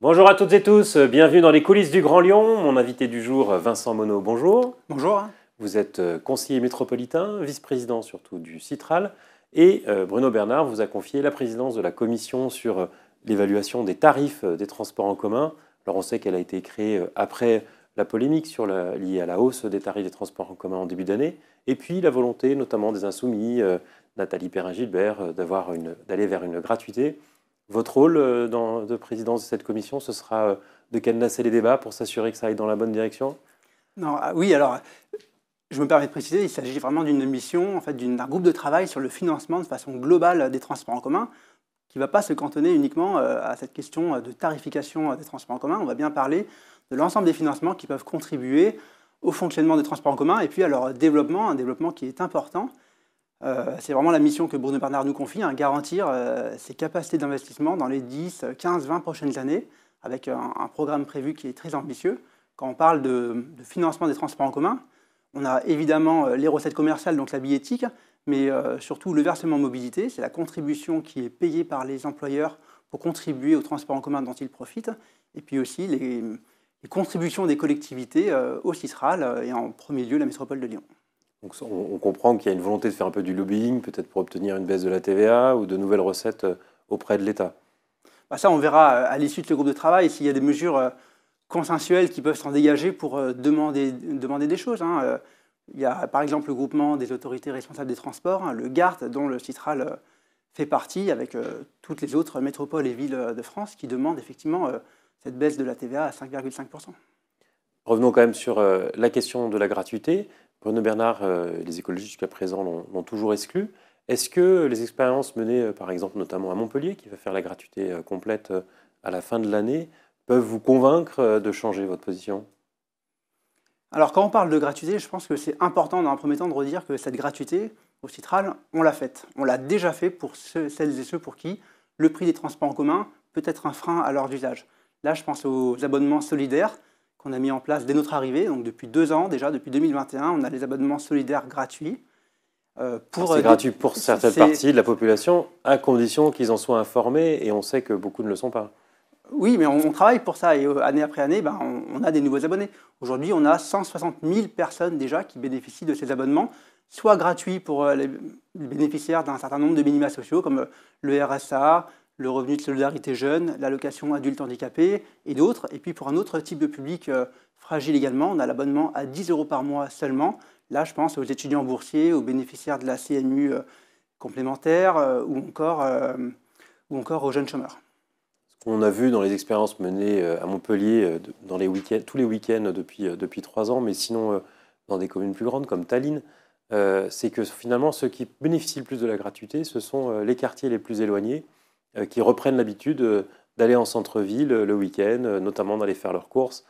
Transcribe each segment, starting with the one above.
Bonjour à toutes et tous, bienvenue dans les coulisses du Grand Lyon. Mon invité du jour, Vincent Monod, bonjour. Bonjour. Vous êtes euh, conseiller métropolitain, vice-président surtout du Citral, et euh, Bruno Bernard vous a confié la présidence de la commission sur euh, l'évaluation des tarifs des transports en commun. Alors on sait qu'elle a été créée après la polémique liée à la hausse des tarifs des transports en commun en début d'année, et puis la volonté notamment des insoumis, Nathalie Perrin-Gilbert, d'aller vers une gratuité. Votre rôle euh, de présidence de cette commission, ce sera euh, de cadenasser les débats pour s'assurer que ça aille dans la bonne direction Non, ah oui, alors je me permets de préciser, il s'agit vraiment d'une mission, en fait, d'un groupe de travail sur le financement de façon globale des transports en commun, qui ne va pas se cantonner uniquement euh, à cette question de tarification des transports en commun. On va bien parler de l'ensemble des financements qui peuvent contribuer au fonctionnement des transports en commun et puis à leur développement, un développement qui est important. Euh, c'est vraiment la mission que Bruno Bernard nous confie, hein, garantir euh, ses capacités d'investissement dans les 10, 15, 20 prochaines années, avec un, programme prévu qui est très ambitieux. Quand on parle de, financement des transports en commun, on a évidemment euh, les recettes commerciales, donc la billettique, mais surtout le versement mobilité, c'est la contribution qui est payée par les employeurs pour contribuer aux transports en commun dont ils profitent, et puis aussi les, les contributions des collectivités au CISRAL et en premier lieu la métropole de Lyon. Donc on, comprend qu'il y a une volonté de faire un peu du lobbying, peut-être pour obtenir une baisse de la TVA ou de nouvelles recettes euh, auprès de l'État. Bah, ça, on verra euh, à l'issue de ce groupe de travail s'il y a des mesures euh, consensuelles qui peuvent s'en dégager pour demander, des choses. Hein, Il y a par exemple le groupement des autorités responsables des transports, hein, le GART, dont le Citral fait partie, avec toutes les autres métropoles et villes de France qui demandent effectivement cette baisse de la TVA à 5,5%. Revenons quand même sur la question de la gratuité. Renaud Bernard, euh, les écologistes jusqu'à présent l'ont toujours exclu. Est-ce que les expériences menées, euh, par exemple, notamment à Montpellier, qui va faire la gratuité euh, complète à la fin de l'année, peuvent vous convaincre de changer votre position Alors, quand on parle de gratuité, je pense que c'est important, dans un premier temps, de redire que cette gratuité, au Citral, on l'a faite. On l'a déjà fait pour celles et ceux pour qui le prix des transports en commun peut être un frein à leur usage. Là, je pense aux abonnements solidaires on a mis en place dès notre arrivée. Donc depuis deux ans déjà, depuis 2021, on a les abonnements solidaires gratuits. Euh, c'est euh, gratuit pour certaines parties de la population, à condition qu'ils en soient informés, et on sait que beaucoup ne le sont pas. Oui, mais on, travaille pour ça, et euh, année après année, ben, on, a des nouveaux abonnés. Aujourd'hui, on a 160 000 personnes déjà qui bénéficient de ces abonnements, soit gratuits pour les bénéficiaires d'un certain nombre de minima sociaux, comme le RSA, le revenu de solidarité jeune, l'allocation adulte handicapé et d'autres. Et puis pour un autre type de public euh, fragile également, on a l'abonnement à 10 euros par mois seulement. Là, je pense aux étudiants boursiers, aux bénéficiaires de la CMU euh, complémentaire euh, ou, encore, ou encore aux jeunes chômeurs. Ce qu'on a vu dans les expériences menées à Montpellier dans les week tous les week-ends depuis, depuis trois ans, mais sinon dans des communes plus grandes comme Tallinn, c'est que finalement ceux qui bénéficient le plus de la gratuité, ce sont les quartiers les plus éloignés euh, qui reprennent l'habitude euh, d'aller en centre-ville euh, le week-end, notamment d'aller faire leurs courses.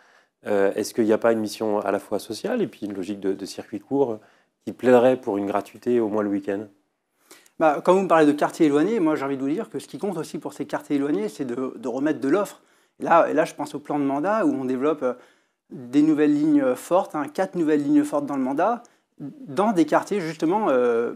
Est-ce qu'il n'y a pas une mission à la fois sociale et puis une logique de, de circuit court qui plaiderait pour une gratuité au moins le week-end bah, Quand vous me parlez de quartiers éloignés, moi j'ai envie de vous dire que ce qui compte aussi pour ces quartiers éloignés, c'est de, remettre de l'offre. Là, là, je pense au plan de mandat où on développe des nouvelles lignes fortes, hein, quatre nouvelles lignes fortes dans le mandat, dans des quartiers justement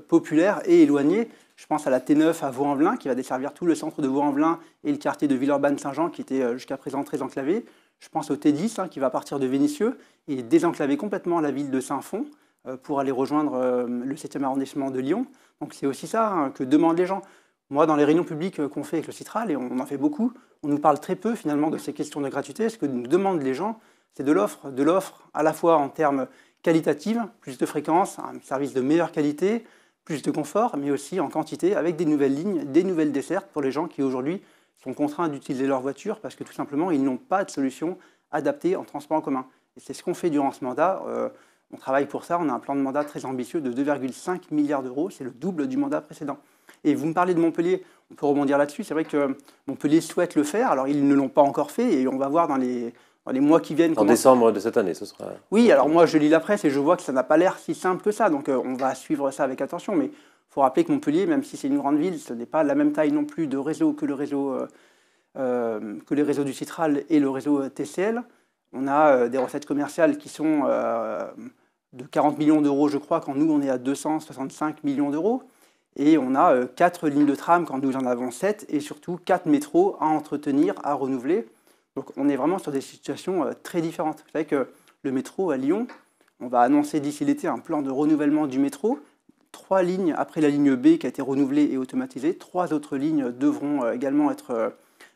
populaires et éloignés je pense à la T9 à Vaux-en-Velin, qui va desservir tout le centre de Vaux-en-Velin et le quartier de Villeurbanne-Saint-Jean, qui était euh, jusqu'à présent très enclavé. Je pense au T10, hein, qui va partir de Vénissieux et désenclaver complètement la ville de Saint-Fond euh, pour aller rejoindre euh, le 7e arrondissement de Lyon. Donc c'est aussi ça hein, que demandent les gens. Moi, dans les réunions publiques qu'on fait avec le Citral, et on en fait beaucoup, on nous parle très peu finalement de ces questions de gratuité. Ce que nous demandent les gens, c'est de l'offre, de l'offre à la fois en termes qualitatifs, plus de fréquence, un service de meilleure qualité, plus de confort, mais aussi en quantité, avec des nouvelles lignes, des nouvelles dessertes pour les gens qui aujourd'hui sont contraints d'utiliser leur voiture parce que tout simplement, ils n'ont pas de solution adaptée en transport en commun. Et c'est ce qu'on fait durant ce mandat. Euh, on travaille pour ça, on a un plan de mandat très ambitieux de 2,5 milliards d'euros, c'est le double du mandat précédent. Et vous me parlez de Montpellier, on peut rebondir là-dessus, c'est vrai que Montpellier souhaite le faire, alors ils ne l'ont pas encore fait, et on va voir dans les, mois qui viennent. En décembre de cette année, ce sera. Oui, alors moi je lis la presse et je vois que ça n'a pas l'air si simple que ça. Donc euh, on va suivre ça avec attention. Mais il faut rappeler que Montpellier, même si c'est une grande ville, ce n'est pas la même taille non plus de réseau que le réseau euh, euh, que les réseaux du Citral et le réseau TCL. On a des recettes commerciales qui sont de 40 millions d'euros, je crois, quand nous on est à 265 millions d'euros. Et on a quatre lignes de tram quand nous en avons 7 et surtout quatre métros à entretenir, à renouveler. Donc on est vraiment sur des situations euh, très différentes. Vous savez que le métro à Lyon, on va annoncer d'ici l'été un plan de renouvellement du métro. Trois lignes, après la ligne B qui a été renouvelée et automatisée, trois autres lignes devront euh, également euh,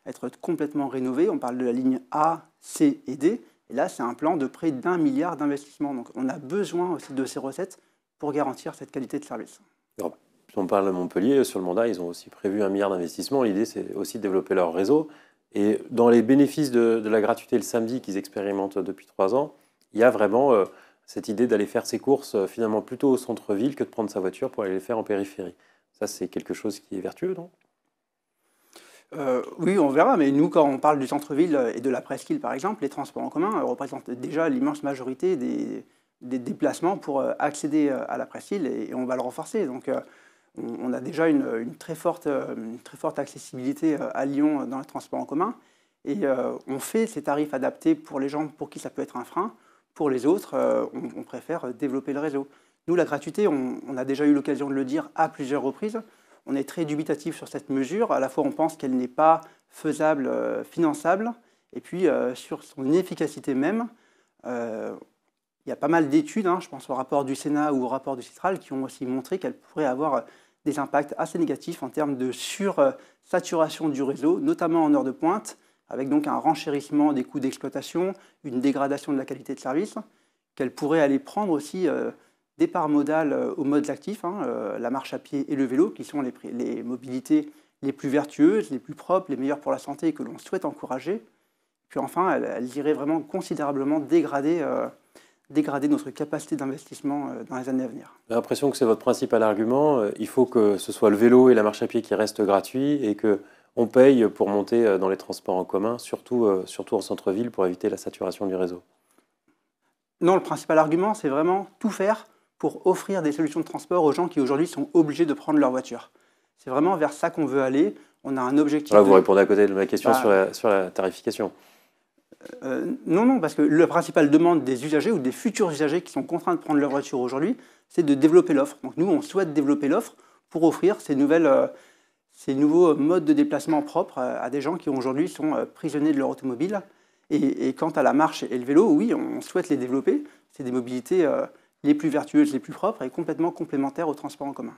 être, complètement rénovées. On parle de la ligne A, C et D. Et là, c'est un plan de près d'un milliard d'investissements. Donc on a besoin aussi de ces recettes pour garantir cette qualité de service. Alors, on parle de Montpellier, sur le mandat, ils ont aussi prévu un milliard d'investissements. L'idée, c'est aussi de développer leur réseau. Et dans les bénéfices de, la gratuité le samedi qu'ils expérimentent depuis trois ans, il y a vraiment euh, cette idée d'aller faire ses courses euh, finalement plutôt au centre-ville que de prendre sa voiture pour aller les faire en périphérie. Ça, c'est quelque chose qui est vertueux, non euh, oui, on verra, mais nous, quand on parle du centre-ville et de la presqu'île, par exemple, les transports en commun représentent déjà l'immense majorité des, des déplacements pour accéder à la presqu'île et, on va le renforcer. Donc, on, a déjà une, euh, très forte, accessibilité euh, à Lyon euh, dans le transport en commun. Et on fait ces tarifs adaptés pour les gens pour qui ça peut être un frein. Pour les autres, on, préfère développer le réseau. Nous, la gratuité, on, a déjà eu l'occasion de le dire à plusieurs reprises. On est très dubitatif sur cette mesure. À la fois, on pense qu'elle n'est pas faisable, finançable. Et puis, sur son efficacité même, il y a pas mal d'études, hein, je pense au rapport du Sénat ou au rapport du Citral, qui ont aussi montré qu'elle pourrait avoir euh, des impacts assez négatifs en termes de sursaturation du réseau, notamment en heure de pointe, avec donc un renchérissement des coûts d'exploitation, une dégradation de la qualité de service, qu'elle pourrait aller prendre aussi euh, des parts modales euh, aux modes actifs, hein, la marche à pied et le vélo, qui sont les, mobilités les plus vertueuses, les plus propres, les meilleures pour la santé que l'on souhaite encourager. Puis enfin, elles elle irait vraiment considérablement dégrader dégrader notre capacité d'investissement euh, dans les années à venir. J'ai l'impression que c'est votre principal argument. Euh, il faut que ce soit le vélo et la marche à pied qui restent gratuits et que on paye pour monter euh, dans les transports en commun, surtout, surtout en centre-ville, pour éviter la saturation du réseau. Non, le principal argument, c'est vraiment tout faire pour offrir des solutions de transport aux gens qui aujourd'hui sont obligés de prendre leur voiture. C'est vraiment vers ça qu'on veut aller. On a un objectif. Là, vous répondez à côté de ma question bah, sur la tarification. Euh, non, non, parce que la principale demande des usagers ou des futurs usagers qui sont contraints de prendre leur voiture aujourd'hui, c'est de développer l'offre. Donc nous, on souhaite développer l'offre pour offrir ces, nouvelles, euh, ces nouveaux modes de déplacement propres euh, à des gens qui aujourd'hui sont prisonniers de leur automobile. Et, et, quant à la marche et le vélo, oui, on souhaite les développer. C'est des mobilités les plus vertueuses, les plus propres et complètement complémentaires au transport en commun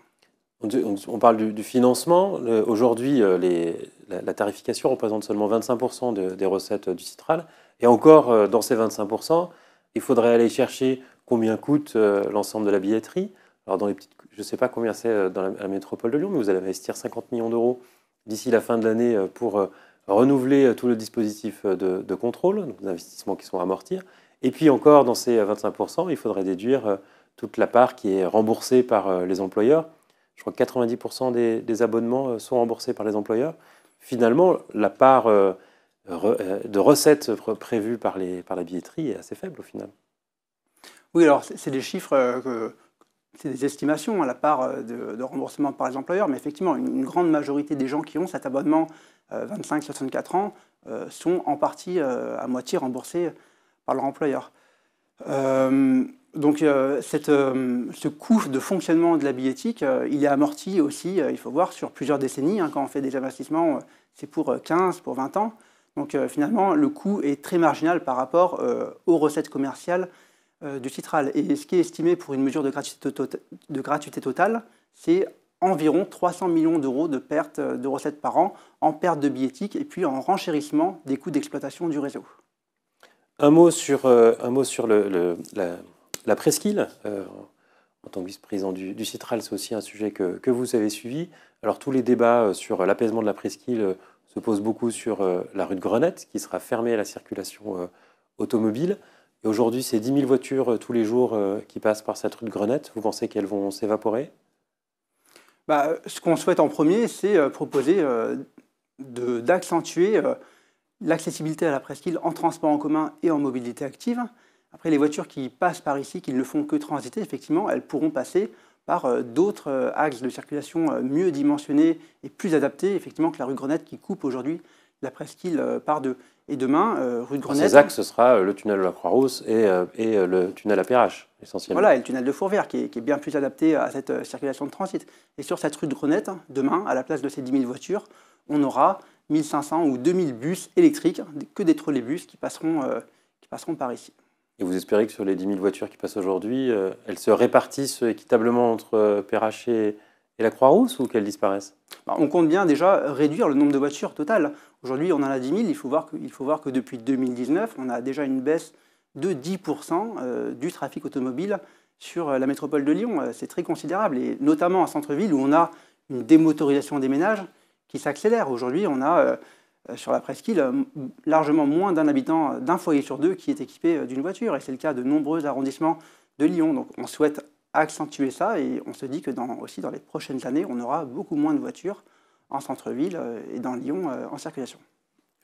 on parle du, financement. aujourd'hui, euh, la, tarification représente seulement 25% des recettes du Citral. Et encore, euh, dans ces 25%, il faudrait aller chercher combien coûte euh, l'ensemble de la billetterie. Alors, dans je ne sais pas combien c'est dans la, métropole de Lyon, mais vous allez investir 50 millions d'euros d'ici la fin de l'année pour renouveler tout le dispositif de, contrôle, donc des investissements qui sont à amortir. Et puis encore, dans ces 25%, il faudrait déduire toute la part qui est remboursée par les employeurs je crois que 90% des, abonnements euh, sont remboursés par les employeurs. Finalement, la part euh, euh, de recettes prévues par, la billetterie est assez faible au final. Oui, alors c'est des chiffres c'est des estimations à hein, la part de, remboursement par les employeurs, mais effectivement, une, grande majorité des gens qui ont cet abonnement 25-64 ans sont en partie, à moitié remboursés par leur employeur donc euh, euh, ce coût de fonctionnement de la billettique, euh, il est amorti aussi, il faut voir, sur plusieurs décennies. Hein. quand on fait des investissements, c'est pour 15, pour 20 ans. Donc finalement, le coût est très marginal par rapport aux recettes commerciales du Citral. Et ce qui est estimé pour une mesure de gratuité, tota-, de gratuité totale, c'est environ 300 millions d'euros de pertes de recettes par an en perte de billettique et puis en renchérissement des coûts d'exploitation du réseau. Un mot sur, un mot sur le, la la presqu'île, euh, en tant que vice-président du, Citral, c'est aussi un sujet que, vous avez suivi. Alors tous les débats euh, sur l'apaisement de la presqu'île euh, se posent beaucoup sur la rue de Grenette, qui sera fermée à la circulation automobile. Et aujourd'hui, c'est 10 000 voitures tous les jours qui passent par cette rue de Grenette. Vous pensez qu'elles vont s'évaporer bah, Ce qu'on souhaite en premier, c'est proposer d'accentuer l'accessibilité à la presqu'île en transport en commun et en mobilité active. Après, les voitures qui passent par ici, qui ne font que transiter, effectivement, elles pourront passer par euh, d'autres euh, axes de circulation euh, mieux dimensionnés et plus adaptés, effectivement, que la rue Grenette qui coupe aujourd'hui la presqu'île par deux. Et demain, rue de Grenette. Ces axes, ce sera le tunnel de la Croix-Rousse et, et le tunnel à Perrache, essentiellement. Voilà, et le tunnel de Fourvière, qui est, qui est bien plus adapté à cette circulation de transit. Et sur cette rue de Grenette, hein, demain, à la place de ces 10 000 voitures, on aura 500 ou 000 bus électriques, que des trolleybus qui passeront, qui passeront par ici. Et vous espérez que sur les 10 000 voitures qui passent aujourd'hui, euh, elles se répartissent équitablement entre euh, et la Croix-Rousse ou qu'elles disparaissent bah, On compte bien déjà réduire le nombre de voitures totales. Aujourd'hui, on en a 10 000. Il faut, voir que, faut voir que depuis 2019, on a déjà une baisse de 10 euh, du trafic automobile sur euh, la métropole de Lyon. C'est très considérable, et notamment en centre-ville où on a une démotorisation des ménages qui s'accélère. Aujourd'hui, on a euh, sur la presqu'île, euh, largement moins d'un habitant, euh, d'un foyer sur deux qui est équipé d'une voiture. Et c'est le cas de nombreux arrondissements de Lyon. Donc on souhaite accentuer ça et on se dit que dans, aussi dans les prochaines années, on aura beaucoup moins de voitures en centre-ville et dans Lyon en circulation.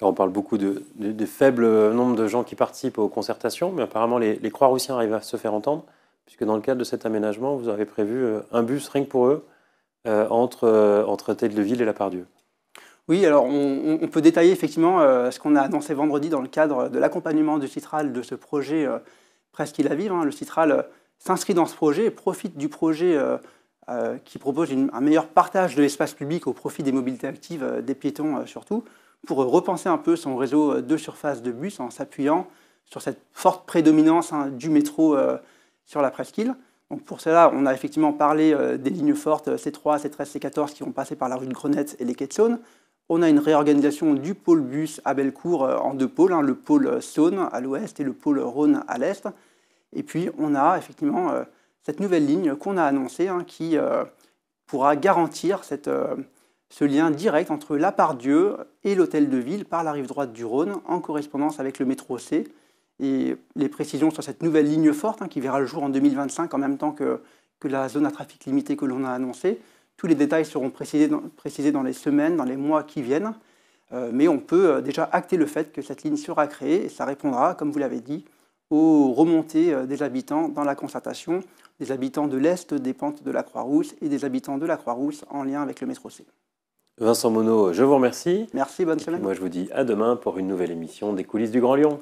on parle beaucoup de, faible nombre de gens qui participent aux concertations, mais apparemment les, Croix-Roussiens arrivent à se faire entendre, puisque dans le cadre de cet aménagement, vous avez prévu un bus rien que pour eux entre, entre et La Pardieu. Oui, alors on, peut détailler effectivement euh, ce qu'on a annoncé vendredi dans le cadre de l'accompagnement du Citral de ce projet euh, presquîle à vivre. Hein. Le Citral euh, s'inscrit dans ce projet et profite du projet qui propose un meilleur partage de l'espace public au profit des mobilités actives, des piétons surtout, pour repenser un peu son réseau de surface de bus en s'appuyant sur cette forte prédominance hein, du métro sur la presqu'île. pour cela, on a effectivement parlé des lignes fortes C3, C13, C14 qui vont passer par la rue de Grenette et les quais de Saône. On a une réorganisation du pôle bus à Bellecour euh, en deux pôles, hein, le pôle Saône à l'ouest et le pôle Rhône à l'est. Et puis on a effectivement euh, cette nouvelle ligne qu'on a annoncée hein, qui euh, pourra garantir ce lien direct entre la Dieu et l'hôtel de ville par la rive droite du Rhône en correspondance avec le métro C. Et les précisions sur cette nouvelle ligne forte hein, qui verra le jour en 2025 en même temps que la zone à trafic limité que l'on a annoncée tous les détails seront précisés dans, les semaines, dans les mois qui viennent, euh, mais on peut euh, déjà acter le fait que cette ligne sera créée et ça répondra, comme vous l'avez dit, aux remontées euh, des habitants dans la constatation, des habitants de l'Est des pentes de la Croix-Rousse et des habitants de la Croix-Rousse en lien avec le métro C. Vincent Monod, je vous remercie. Merci, bonne semaine. Moi, je vous dis à demain pour une nouvelle émission des coulisses du Grand Lyon.